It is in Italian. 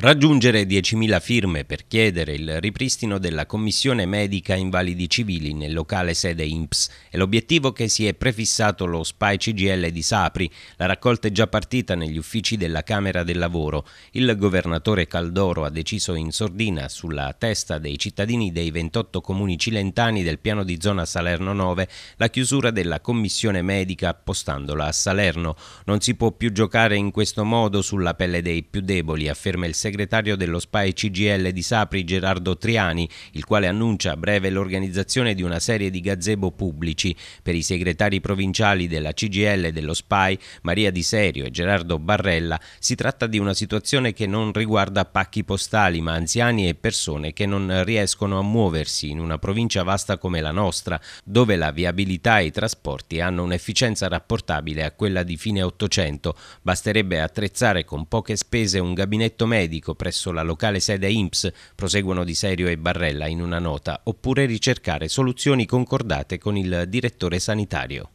Raggiungere 10.000 firme per chiedere il ripristino della Commissione Medica Invalidi Civili nel locale sede INPS è l'obiettivo che si è prefissato lo SPAI CGL di Sapri. La raccolta è già partita negli uffici della Camera del Lavoro. Il governatore Caldoro ha deciso in sordina sulla testa dei cittadini dei 28 comuni cilentani del piano di zona Salerno 9 la chiusura della Commissione Medica appostandola a Salerno. Non si può più giocare in questo modo sulla pelle dei più deboli, afferma il segretario segretario dello SPAE CGL di Sapri Gerardo Triani, il quale annuncia a breve l'organizzazione di una serie di gazebo pubblici. Per i segretari provinciali della CGL e dello SPAI, Maria Di Serio e Gerardo Barrella, si tratta di una situazione che non riguarda pacchi postali, ma anziani e persone che non riescono a muoversi in una provincia vasta come la nostra, dove la viabilità e i trasporti hanno un'efficienza rapportabile a quella di fine 800. Basterebbe attrezzare con poche spese un gabinetto medico civico presso la locale sede INPS, proseguono Di Serio e Barrella in una nota, oppure ricercare soluzioni concordate con il direttore sanitario.